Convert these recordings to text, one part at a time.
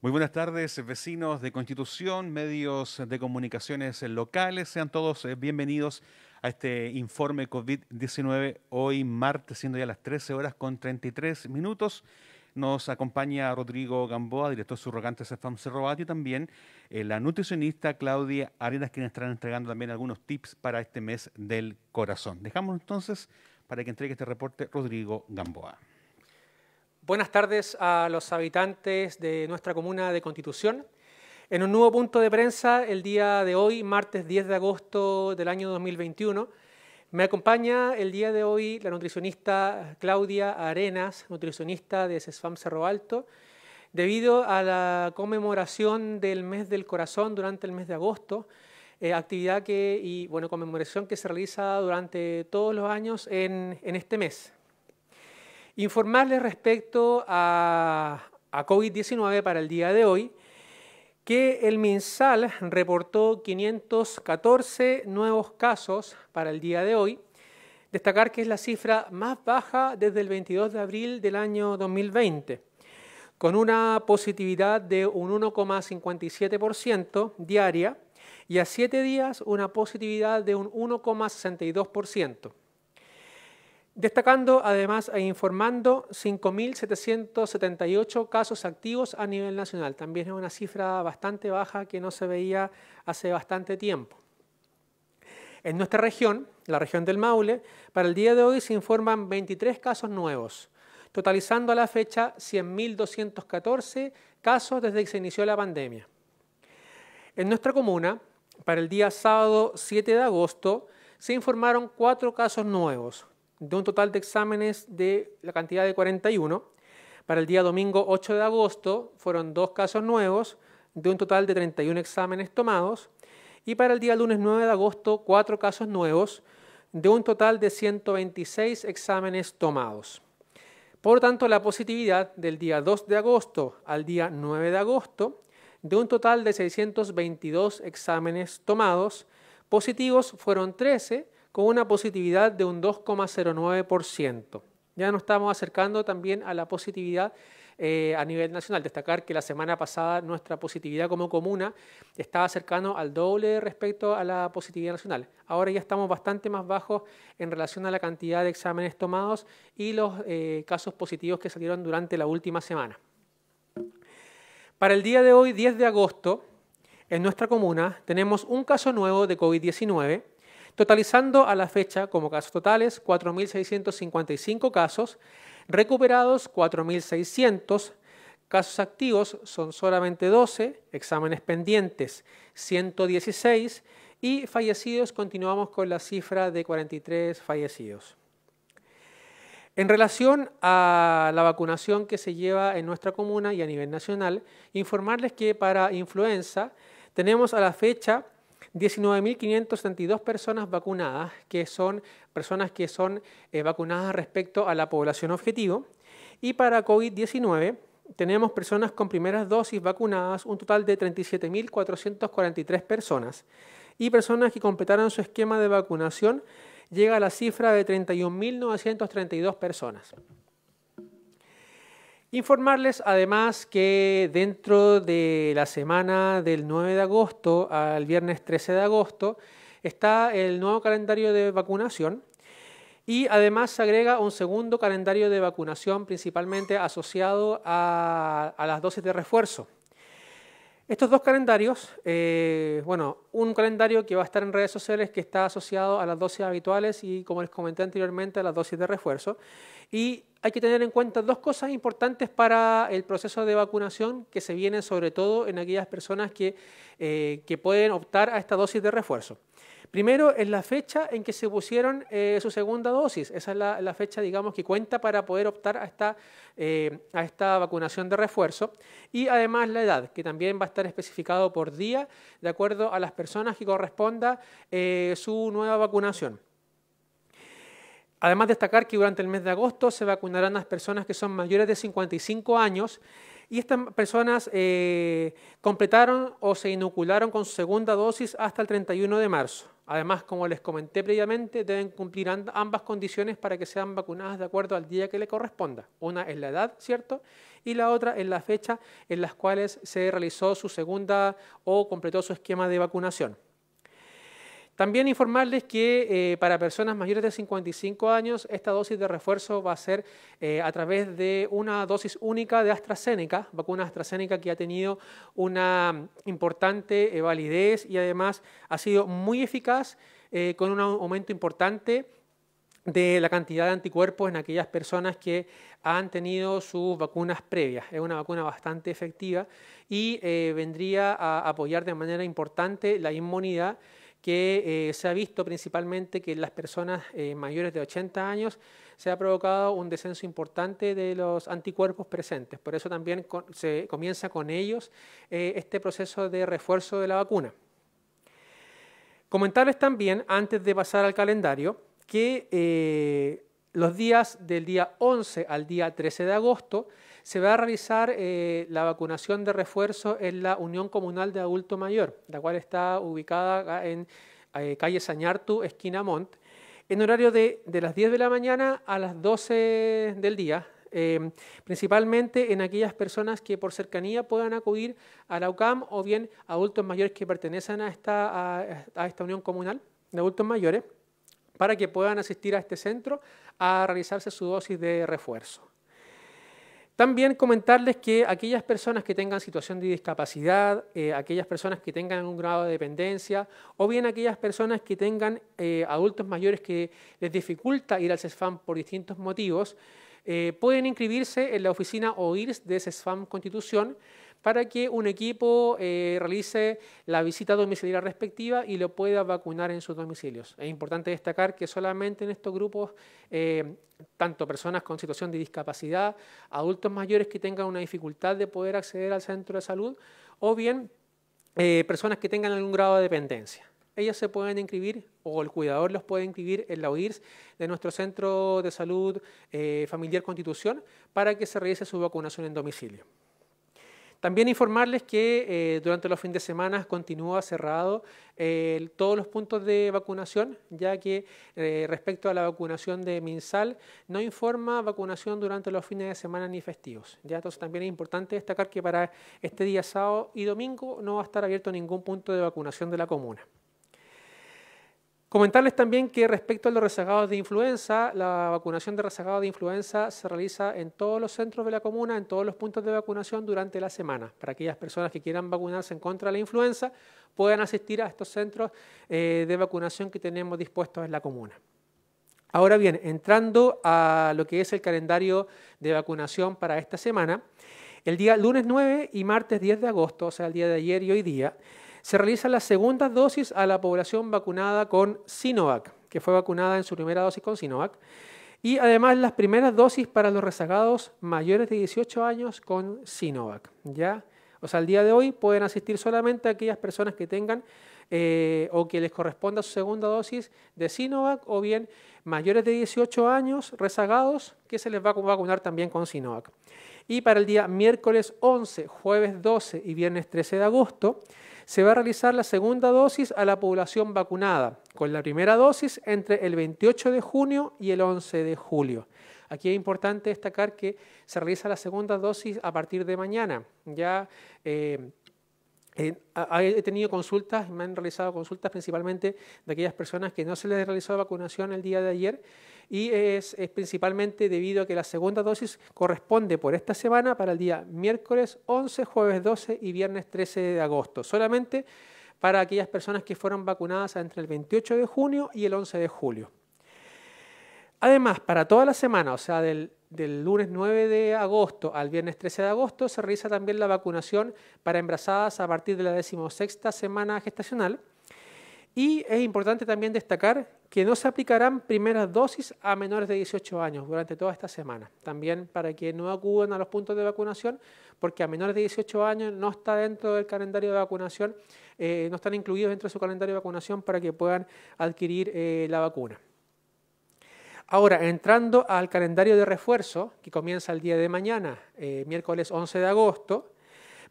Muy buenas tardes, vecinos de Constitución, medios de comunicaciones locales. Sean todos eh, bienvenidos a este informe COVID-19 hoy martes, siendo ya las 13 horas con 33 minutos. Nos acompaña Rodrigo Gamboa, director subrogante de Cerro Bati, y también eh, la nutricionista Claudia Arenas, quien estará entregando también algunos tips para este mes del corazón. Dejamos entonces para que entregue este reporte Rodrigo Gamboa. Buenas tardes a los habitantes de nuestra comuna de Constitución. En un nuevo punto de prensa, el día de hoy, martes 10 de agosto del año 2021, me acompaña el día de hoy la nutricionista Claudia Arenas, nutricionista de SESFAM Cerro Alto, debido a la conmemoración del mes del corazón durante el mes de agosto, eh, actividad que, y bueno, conmemoración que se realiza durante todos los años en este mes informarles respecto a, COVID-19 para el día de hoy, que el MinSal reportó 514 nuevos casos para el día de hoy. Destacar que es la cifra más baja desde el 22 de abril del año 2020, con una positividad de un 1,57% diaria y a siete días una positividad de un 1,62%. Destacando además e informando 5.778 casos activos a nivel nacional. También es una cifra bastante baja que no se veía hace bastante tiempo. En nuestra región, la región del Maule, para el día de hoy se informan 23 casos nuevos, totalizando a la fecha 100.214 casos desde que se inició la pandemia. En nuestra comuna, para el día sábado 7 de agosto, se informaron 4 casos nuevos, de un total de exámenes de la cantidad de 41. Para el día domingo 8 de agosto fueron dos casos nuevos de un total de 31 exámenes tomados. Y para el día lunes 9 de agosto, cuatro casos nuevos de un total de 126 exámenes tomados. Por tanto, la positividad del día 2 de agosto al día 9 de agosto de un total de 622 exámenes tomados, positivos fueron 13, con una positividad de un 2,09%. Ya nos estamos acercando también a la positividad eh, a nivel nacional. Destacar que la semana pasada nuestra positividad como comuna estaba cercano al doble respecto a la positividad nacional. Ahora ya estamos bastante más bajos en relación a la cantidad de exámenes tomados y los eh, casos positivos que salieron durante la última semana. Para el día de hoy, 10 de agosto, en nuestra comuna tenemos un caso nuevo de COVID-19 totalizando a la fecha como casos totales 4.655 casos, recuperados 4.600, casos activos son solamente 12, exámenes pendientes 116 y fallecidos continuamos con la cifra de 43 fallecidos. En relación a la vacunación que se lleva en nuestra comuna y a nivel nacional, informarles que para influenza tenemos a la fecha 19.572 personas vacunadas, que son personas que son eh, vacunadas respecto a la población objetivo. Y para COVID-19 tenemos personas con primeras dosis vacunadas, un total de 37.443 personas. Y personas que completaron su esquema de vacunación llega a la cifra de 31.932 personas. Informarles además que dentro de la semana del 9 de agosto al viernes 13 de agosto está el nuevo calendario de vacunación y además se agrega un segundo calendario de vacunación principalmente asociado a, las dosis de refuerzo. Estos dos calendarios, eh, bueno, un calendario que va a estar en redes sociales que está asociado a las dosis habituales y, como les comenté anteriormente, a las dosis de refuerzo, y hay que tener en cuenta dos cosas importantes para el proceso de vacunación que se viene sobre todo en aquellas personas eh, que, pueden optar a esta dosis de refuerzo. Primero, es la fecha en que se pusieron eh, su segunda dosis. Esa es la, fecha, digamos, que cuenta para poder optar eh, a esta, vacunación de refuerzo. Y además la edad, que también va a estar especificado por día, de acuerdo a las personas que corresponda su nueva vacunación. Además, destacar que durante el mes de agosto se vacunarán las personas que son mayores de 55 años y estas personas eh, completaron o se inocularon con segunda dosis hasta el 31 de marzo. Además, como les comenté previamente, deben cumplir ambas condiciones para que sean vacunadas de acuerdo al día que le corresponda. Una es la edad, ¿cierto? Y la otra es la fecha en las cuales se realizó su segunda o completó su esquema de vacunación. También informarles que eh, para personas mayores de 55 años esta dosis de refuerzo va a ser eh, a través de una dosis única de AstraZeneca, vacuna AstraZeneca que ha tenido una importante eh, validez y además ha sido muy eficaz con un aumento importante de la cantidad de anticuerpos en aquellas personas que han tenido sus vacunas previas. Es una vacuna bastante efectiva y vendría a apoyar de manera importante la inmunidad que eh, se ha visto principalmente que en las personas eh, mayores de 80 años se ha provocado un descenso importante de los anticuerpos presentes. Por eso también se comienza con ellos eh, este proceso de refuerzo de la vacuna. Comentarles también, antes de pasar al calendario, que los días del día 11 al día 13 de agosto se va a realizar eh, la vacunación de refuerzo en la Unión Comunal de Adulto Mayor, la cual está ubicada en eh, calle Sañartu, esquina Mont, en horario de, las 10 de la mañana a las 12 del día, eh, principalmente en aquellas personas que por cercanía puedan acudir a la UCAM o bien adultos mayores que pertenecen a esta, a esta unión comunal de adultos mayores, para que puedan asistir a este centro a realizarse su dosis de refuerzo. También comentarles que aquellas personas que tengan situación de discapacidad, eh, aquellas personas que tengan un grado de dependencia o bien aquellas personas que tengan eh, adultos mayores que les dificulta ir al CESFAM por distintos motivos, eh, pueden inscribirse en la oficina OIRS de CESFAM Constitución para que un equipo eh, realice la visita domiciliaria respectiva y lo pueda vacunar en sus domicilios. Es importante destacar que solamente en estos grupos, eh, tanto personas con situación de discapacidad, adultos mayores que tengan una dificultad de poder acceder al centro de salud, o bien eh, personas que tengan algún grado de dependencia ellas se pueden inscribir o el cuidador los puede inscribir en la OIRS de nuestro Centro de Salud Familiar Constitución para que se realice su vacunación en domicilio. También informarles que eh, durante los fines de semana continúa cerrado eh, todos los puntos de vacunación, ya que eh, respecto a la vacunación de MinSal no informa vacunación durante los fines de semana ni festivos. ¿ya? Entonces también es importante destacar que para este día sábado y domingo no va a estar abierto ningún punto de vacunación de la comuna. Comentarles también que respecto a los rezagados de influenza, la vacunación de rezagados de influenza se realiza en todos los centros de la comuna, en todos los puntos de vacunación durante la semana. Para aquellas personas que quieran vacunarse en contra de la influenza, puedan asistir a estos centros eh, de vacunación que tenemos dispuestos en la comuna. Ahora bien, entrando a lo que es el calendario de vacunación para esta semana, el día lunes 9 y martes 10 de agosto, o sea, el día de ayer y hoy día, se realiza la segunda dosis a la población vacunada con Sinovac, que fue vacunada en su primera dosis con Sinovac, y además las primeras dosis para los rezagados mayores de 18 años con Sinovac. ¿ya? O sea, al día de hoy pueden asistir solamente aquellas personas que tengan eh, o que les corresponda su segunda dosis de Sinovac o bien mayores de 18 años rezagados que se les va a vacunar también con Sinovac. Y para el día miércoles 11, jueves 12 y viernes 13 de agosto se va a realizar la segunda dosis a la población vacunada, con la primera dosis entre el 28 de junio y el 11 de julio. Aquí es importante destacar que se realiza la segunda dosis a partir de mañana. Ya eh, he tenido consultas, me han realizado consultas principalmente de aquellas personas que no se les realizó vacunación el día de ayer y es, principalmente debido a que la segunda dosis corresponde por esta semana para el día miércoles 11, jueves 12 y viernes 13 de agosto, solamente para aquellas personas que fueron vacunadas entre el 28 de junio y el 11 de julio. Además, para toda la semana, o sea, del, lunes 9 de agosto al viernes 13 de agosto, se realiza también la vacunación para embarazadas a partir de la decimosexta semana gestacional y es importante también destacar que no se aplicarán primeras dosis a menores de 18 años durante toda esta semana. También para que no acudan a los puntos de vacunación, porque a menores de 18 años no está dentro del calendario de vacunación, eh, no están incluidos dentro de su calendario de vacunación para que puedan adquirir eh, la vacuna. Ahora, entrando al calendario de refuerzo, que comienza el día de mañana, eh, miércoles 11 de agosto,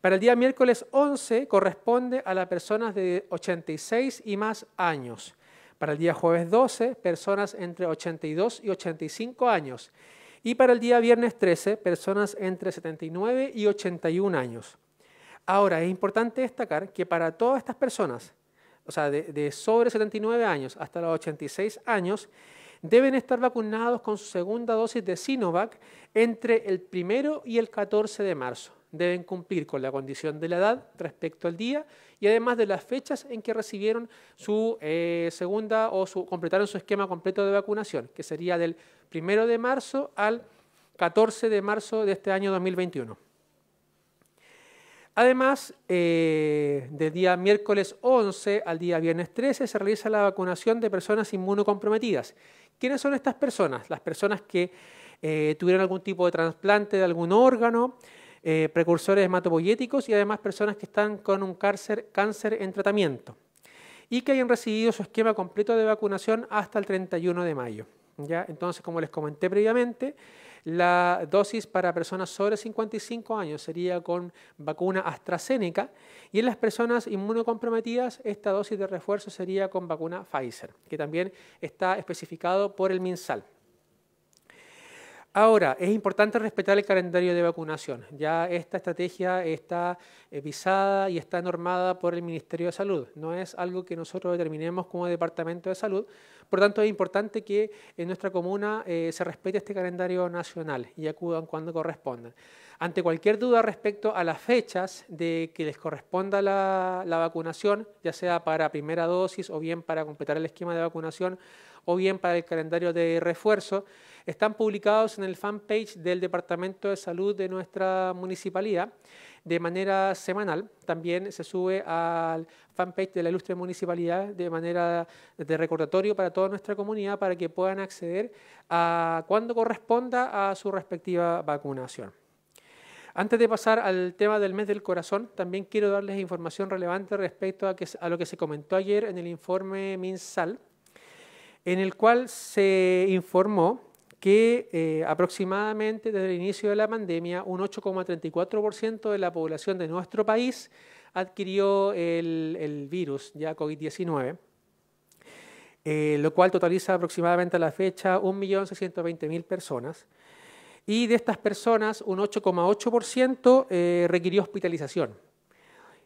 para el día miércoles 11 corresponde a las personas de 86 y más años. Para el día jueves 12, personas entre 82 y 85 años. Y para el día viernes 13, personas entre 79 y 81 años. Ahora, es importante destacar que para todas estas personas, o sea, de, sobre 79 años hasta los 86 años, deben estar vacunados con su segunda dosis de Sinovac entre el 1 y el 14 de marzo deben cumplir con la condición de la edad respecto al día y además de las fechas en que recibieron su eh, segunda o su, completaron su esquema completo de vacunación, que sería del 1 de marzo al 14 de marzo de este año 2021. Además, eh, del día miércoles 11 al día viernes 13 se realiza la vacunación de personas inmunocomprometidas. ¿Quiénes son estas personas? Las personas que eh, tuvieron algún tipo de trasplante de algún órgano, eh, precursores hematopoyéticos y además personas que están con un cáncer, cáncer en tratamiento y que hayan recibido su esquema completo de vacunación hasta el 31 de mayo. ¿ya? Entonces, como les comenté previamente, la dosis para personas sobre 55 años sería con vacuna AstraZeneca y en las personas inmunocomprometidas esta dosis de refuerzo sería con vacuna Pfizer, que también está especificado por el MinSal. Ahora, es importante respetar el calendario de vacunación. Ya esta estrategia está eh, visada y está normada por el Ministerio de Salud. No es algo que nosotros determinemos como Departamento de Salud. Por tanto, es importante que en nuestra comuna eh, se respete este calendario nacional y acudan cuando corresponda. Ante cualquier duda respecto a las fechas de que les corresponda la vacunación, ya sea para primera dosis o bien para completar el esquema de vacunación o bien para el calendario de refuerzo, están publicados en el fanpage del Departamento de Salud de nuestra municipalidad de manera semanal. También se sube al fanpage de la Ilustre Municipalidad de manera de recordatorio para toda nuestra comunidad para que puedan acceder a cuando corresponda a su respectiva vacunación. Antes de pasar al tema del mes del corazón, también quiero darles información relevante respecto a, a lo que se comentó ayer en el informe MinSal, en el cual se informó que eh, aproximadamente desde el inicio de la pandemia un 8,34% de la población de nuestro país adquirió el, virus, ya COVID-19, eh, lo cual totaliza aproximadamente a la fecha 1.620.000 personas. Y de estas personas, un 8,8% eh, requirió hospitalización.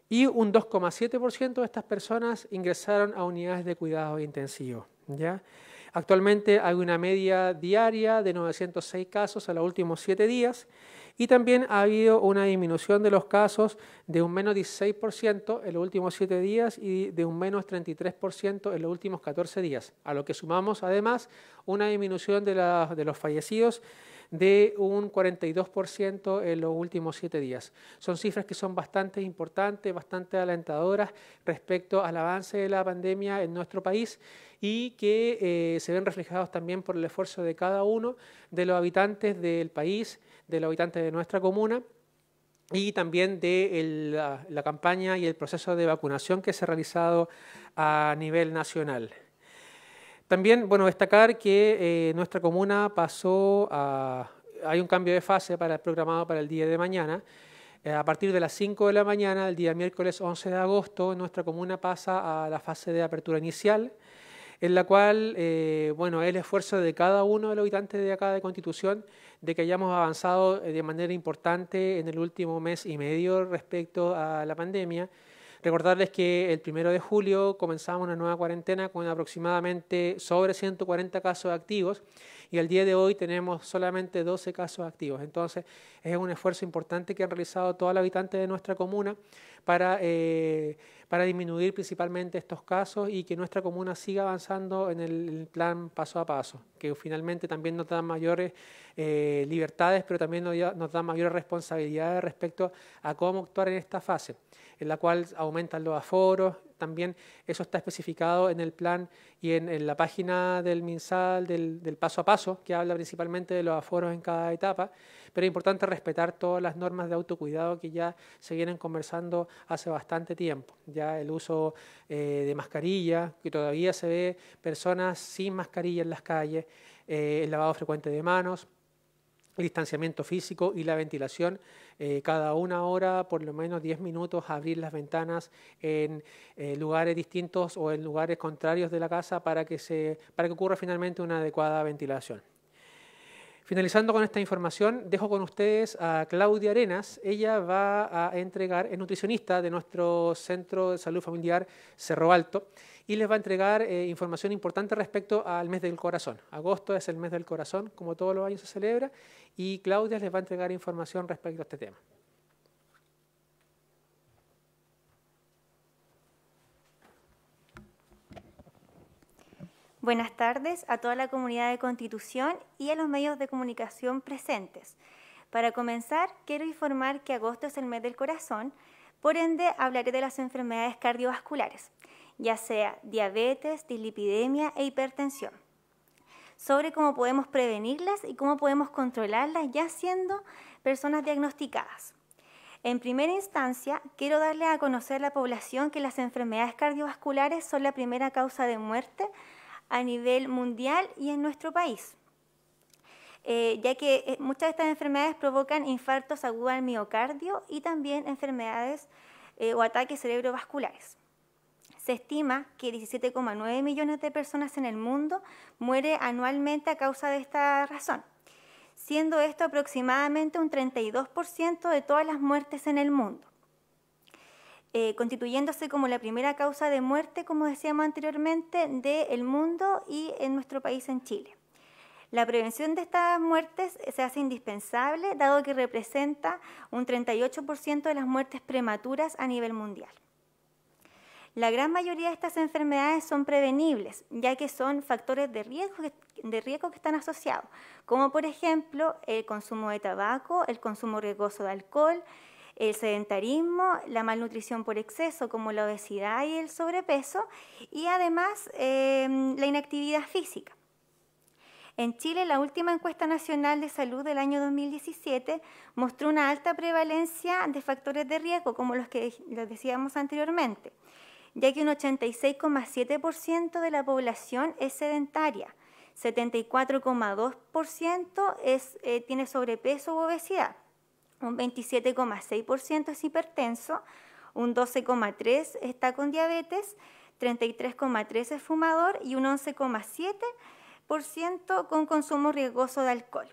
Y un 2,7% de estas personas ingresaron a unidades de cuidados intensivos. ¿ya? Actualmente hay una media diaria de 906 casos en los últimos 7 días y también ha habido una disminución de los casos de un menos 16% en los últimos 7 días y de un menos 33% en los últimos 14 días, a lo que sumamos además una disminución de, de los fallecidos de un 42% en los últimos siete días. Son cifras que son bastante importantes, bastante alentadoras respecto al avance de la pandemia en nuestro país y que eh, se ven reflejados también por el esfuerzo de cada uno de los habitantes del país, de los habitantes de nuestra comuna y también de la, campaña y el proceso de vacunación que se ha realizado a nivel nacional. También, bueno, destacar que eh, nuestra comuna pasó a... Hay un cambio de fase para, programado para el día de mañana. Eh, a partir de las 5 de la mañana, el día miércoles 11 de agosto, nuestra comuna pasa a la fase de apertura inicial, en la cual, eh, bueno, es el esfuerzo de cada uno de los habitantes de acá de Constitución de que hayamos avanzado de manera importante en el último mes y medio respecto a la pandemia. Recordarles que el primero de julio comenzamos una nueva cuarentena con aproximadamente sobre 140 casos activos y al día de hoy tenemos solamente 12 casos activos. Entonces es un esfuerzo importante que han realizado todos los habitantes de nuestra comuna para, eh, disminuir principalmente estos casos y que nuestra comuna siga avanzando en el plan paso a paso, que finalmente también nos da mayores eh, libertades, pero también nos da mayores responsabilidades respecto a cómo actuar en esta fase en la cual aumentan los aforos. También eso está especificado en el plan y en, la página del MinSal, del, paso a paso, que habla principalmente de los aforos en cada etapa. Pero es importante respetar todas las normas de autocuidado que ya se vienen conversando hace bastante tiempo. Ya el uso eh, de mascarilla, que todavía se ve personas sin mascarilla en las calles, eh, el lavado frecuente de manos, distanciamiento físico y la ventilación. Eh, cada una hora, por lo menos 10 minutos, abrir las ventanas en eh, lugares distintos o en lugares contrarios de la casa para que, se, para que ocurra finalmente una adecuada ventilación. Finalizando con esta información, dejo con ustedes a Claudia Arenas. Ella va a entregar, es nutricionista de nuestro Centro de Salud Familiar Cerro Alto, y les va a entregar eh, información importante respecto al mes del corazón. Agosto es el mes del corazón, como todos los años se celebra, y Claudia les va a entregar información respecto a este tema. Buenas tardes a toda la comunidad de Constitución y a los medios de comunicación presentes. Para comenzar, quiero informar que agosto es el mes del corazón, por ende hablaré de las enfermedades cardiovasculares, ya sea diabetes, dislipidemia e hipertensión, sobre cómo podemos prevenirlas y cómo podemos controlarlas ya siendo personas diagnosticadas. En primera instancia, quiero darle a conocer a la población que las enfermedades cardiovasculares son la primera causa de muerte a nivel mundial y en nuestro país. Eh, ya que eh, muchas de estas enfermedades provocan infartos agudos al miocardio y también enfermedades eh, o ataques cerebrovasculares. Se estima que 17,9 millones de personas en el mundo mueren anualmente a causa de esta razón, siendo esto aproximadamente un 32% de todas las muertes en el mundo. Eh, constituyéndose como la primera causa de muerte, como decíamos anteriormente, del mundo y en nuestro país, en Chile. La prevención de estas muertes se hace indispensable, dado que representa un 38% de las muertes prematuras a nivel mundial. La gran mayoría de estas enfermedades son prevenibles, ya que son factores de riesgo, de riesgo que están asociados, como por ejemplo el consumo de tabaco, el consumo riesgoso de alcohol, el sedentarismo, la malnutrición por exceso como la obesidad y el sobrepeso y además em, la inactividad física. En Chile, la última encuesta nacional de salud del año 2017 mostró una alta prevalencia de factores de riesgo, como los que les decíamos anteriormente, ya que un 86,7% de la población es sedentaria, 74,2% eh, tiene sobrepeso u obesidad un 27,6% es hipertenso, un 12,3% está con diabetes, 33,3% es fumador y un 11,7% con consumo riesgoso de alcohol.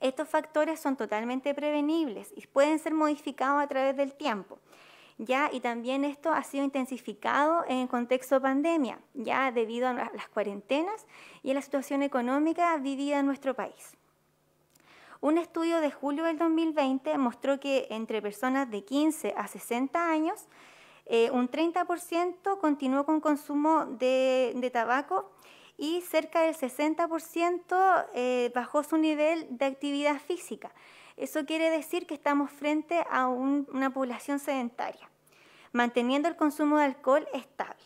Estos factores son totalmente prevenibles y pueden ser modificados a través del tiempo. Ya, y también esto ha sido intensificado en el contexto pandemia, ya debido a las cuarentenas y a la situación económica vivida en nuestro país. Un estudio de julio del 2020 mostró que entre personas de 15 a 60 años, eh, un 30% continuó con consumo de, tabaco y cerca del 60% eh, bajó su nivel de actividad física. Eso quiere decir que estamos frente a una población sedentaria, manteniendo el consumo de alcohol estable.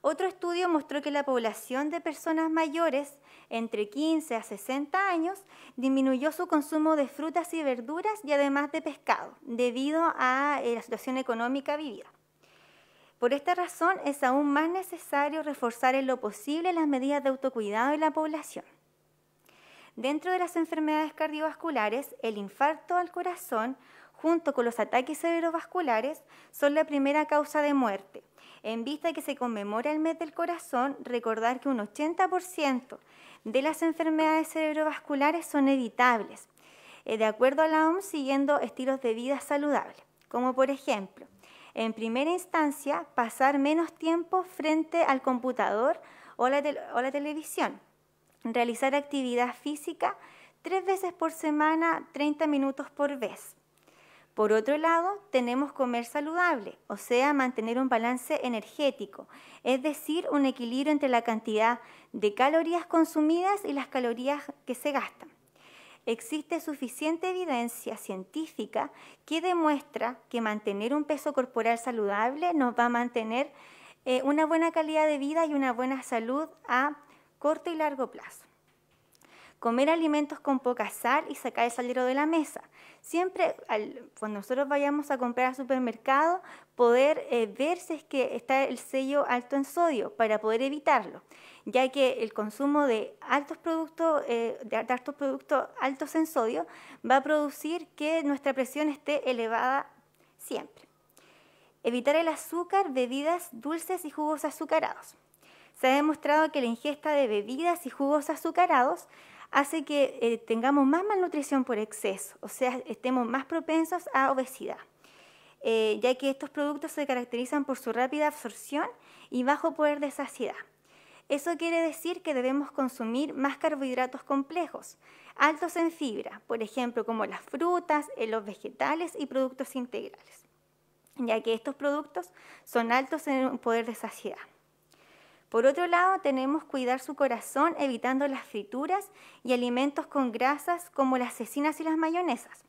Otro estudio mostró que la población de personas mayores entre 15 a 60 años, disminuyó su consumo de frutas y verduras y además de pescado, debido a eh, la situación económica vivida. Por esta razón es aún más necesario reforzar en lo posible las medidas de autocuidado de la población. Dentro de las enfermedades cardiovasculares, el infarto al corazón, junto con los ataques cerebrovasculares, son la primera causa de muerte. En vista de que se conmemora el mes del corazón, recordar que un 80% de las enfermedades cerebrovasculares son evitables, eh, de acuerdo a la OMS, siguiendo estilos de vida saludables, como por ejemplo, en primera instancia, pasar menos tiempo frente al computador o la, o la televisión, realizar actividad física tres veces por semana, 30 minutos por vez por otro lado, tenemos comer saludable, o sea, mantener un balance energético, es decir, un equilibrio entre la cantidad de calorías consumidas y las calorías que se gastan. Existe suficiente evidencia científica que demuestra que mantener un peso corporal saludable nos va a mantener eh, una buena calidad de vida y una buena salud a corto y largo plazo comer alimentos con poca sal y sacar el salero de la mesa. Siempre cuando nosotros vayamos a comprar al supermercado, poder eh, ver si que está el sello alto en sodio para poder evitarlo, ya que el consumo de altos productos, eh, de altos productos altos en sodio va a producir que nuestra presión esté elevada siempre. Evitar el azúcar, bebidas dulces y jugos azucarados. Se ha demostrado que la ingesta de bebidas y jugos azucarados hace que eh, tengamos más malnutrición por exceso, o sea, estemos más propensos a obesidad, eh, ya que estos productos se caracterizan por su rápida absorción y bajo poder de saciedad. Eso quiere decir que debemos consumir más carbohidratos complejos, altos en fibra, por ejemplo, como las frutas, eh, los vegetales y productos integrales, ya que estos productos son altos en poder de saciedad. Por otro lado, tenemos cuidar su corazón evitando las frituras y alimentos con grasas como las cecinas y las mayonesas.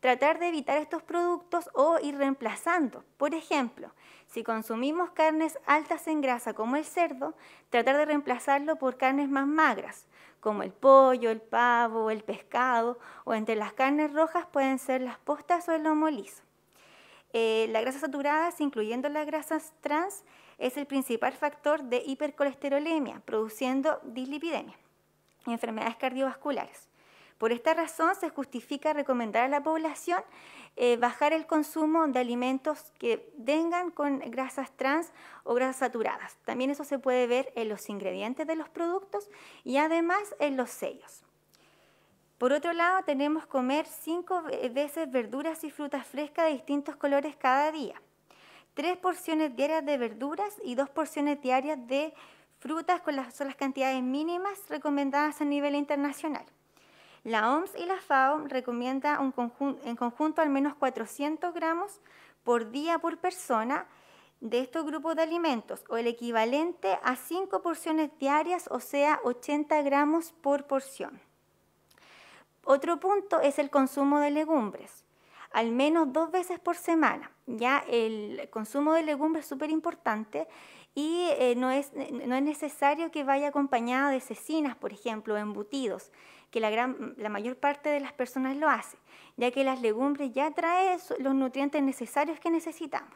Tratar de evitar estos productos o ir reemplazando. Por ejemplo, si consumimos carnes altas en grasa como el cerdo, tratar de reemplazarlo por carnes más magras, como el pollo, el pavo, el pescado, o entre las carnes rojas pueden ser las postas o el lomo eh, Las grasas saturadas, incluyendo las grasas trans, es el principal factor de hipercolesterolemia, produciendo dislipidemia y enfermedades cardiovasculares. Por esta razón se justifica recomendar a la población eh, bajar el consumo de alimentos que vengan con grasas trans o grasas saturadas. También eso se puede ver en los ingredientes de los productos y además en los sellos. Por otro lado, tenemos comer cinco veces verduras y frutas frescas de distintos colores cada día tres porciones diarias de verduras y dos porciones diarias de frutas con las, son las cantidades mínimas recomendadas a nivel internacional. La OMS y la FAO recomiendan en conjunto al menos 400 gramos por día por persona de estos grupos de alimentos o el equivalente a cinco porciones diarias, o sea, 80 gramos por porción. Otro punto es el consumo de legumbres al menos dos veces por semana. Ya el consumo de legumbres es súper importante y eh, no, es, eh, no, es, necesario que vaya acompañado de cecinas, por ejemplo, embutidos, que la, la mayor parte de las personas lo hace, ya que las legumbres ya traen los nutrientes necesarios que necesitamos.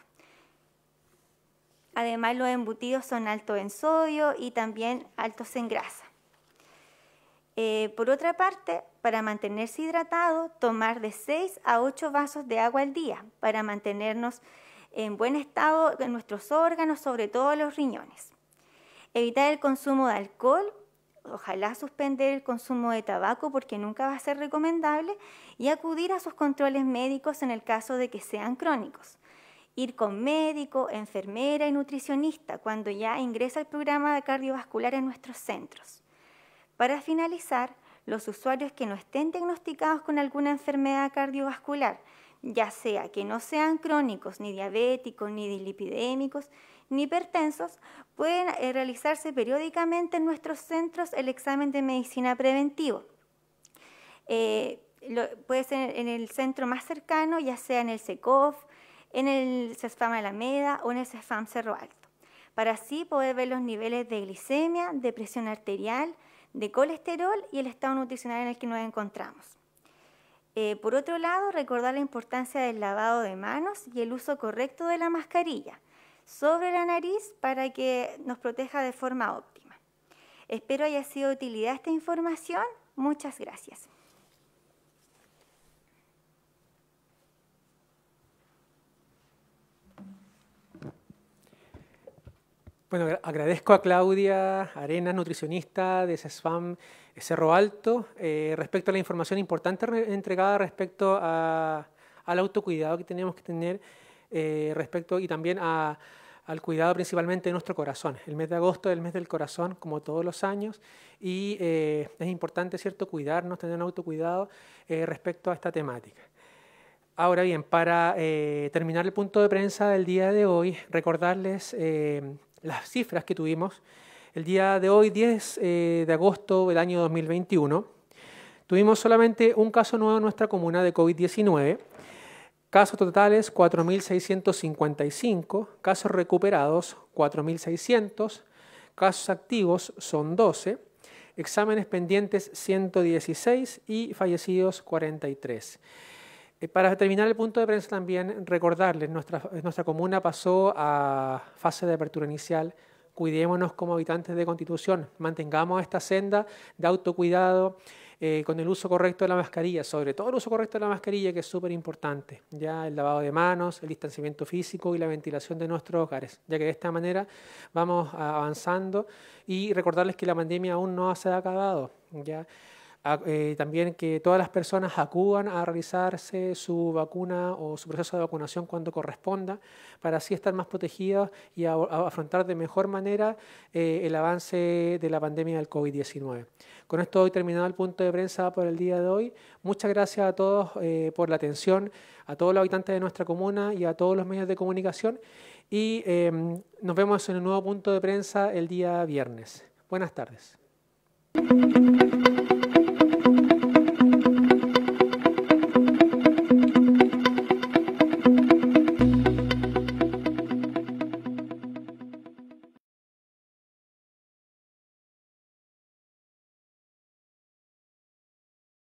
Además, los embutidos son altos en sodio y también altos en grasa. Eh, por otra parte, para mantenerse hidratado, tomar de 6 a 8 vasos de agua al día para mantenernos en buen estado en nuestros órganos, sobre todo los riñones. Evitar el consumo de alcohol, ojalá suspender el consumo de tabaco porque nunca va a ser recomendable y acudir a sus controles médicos en el caso de que sean crónicos. Ir con médico, enfermera y nutricionista cuando ya ingresa el programa cardiovascular en nuestros centros. Para finalizar, los usuarios que no estén diagnosticados con alguna enfermedad cardiovascular, ya sea que no sean crónicos, ni diabéticos, ni dislipidémicos, ni hipertensos, pueden eh, realizarse periódicamente en nuestros centros el examen de medicina preventivo. Eh, puede ser en el centro más cercano, ya sea en el SECOF, en el CESFAM Alameda o en el CESFAM Cerro Alto, para así poder ver los niveles de glicemia, de presión arterial, de colesterol y el estado nutricional en el que nos encontramos. Eh, por otro lado, recordar la importancia del lavado de manos y el uso correcto de la mascarilla sobre la nariz para que nos proteja de forma óptima. Espero haya sido de utilidad esta información. Muchas gracias. Bueno, agradezco a Claudia Arenas, nutricionista de CESFAM eh, Cerro Alto, eh, respecto a la información importante entregada respecto al autocuidado que tenemos que tener eh, respecto y también al cuidado principalmente de nuestro corazón. El mes de agosto es el mes del corazón, como todos los años, y es importante, ¿cierto?, cuidarnos, tener un autocuidado respecto a esta temática. Ahora bien, para terminar el punto de prensa del día de hoy, recordarles las cifras que tuvimos. El día de hoy, 10 eh, de agosto del año 2021, tuvimos solamente un caso nuevo en nuestra comuna de COVID-19. Casos totales 4.655, casos recuperados 4.600, casos activos son 12, exámenes pendientes 116 y fallecidos 43. Para terminar el punto de prensa también recordarles, nuestra, nuestra comuna pasó a fase de apertura inicial, cuidémonos como habitantes de Constitución, mantengamos esta senda de autocuidado eh, con el uso correcto de la mascarilla, sobre todo el uso correcto de la mascarilla que es súper importante, ya el lavado de manos, el distanciamiento físico y la ventilación de nuestros hogares, ya que de esta manera vamos avanzando y recordarles que la pandemia aún no se ha acabado, ya eh, también que todas las personas acudan a realizarse su vacuna o su proceso de vacunación cuando corresponda, para así estar más protegidos y afrontar de mejor manera eh, el avance de la pandemia del COVID-19. Con esto hoy terminado el punto de prensa por el día de hoy. Muchas gracias a todos eh, por la atención, a todos los habitantes de nuestra comuna y a todos los medios de comunicación. Y em, nos vemos en el nuevo punto de prensa el día viernes. Buenas tardes.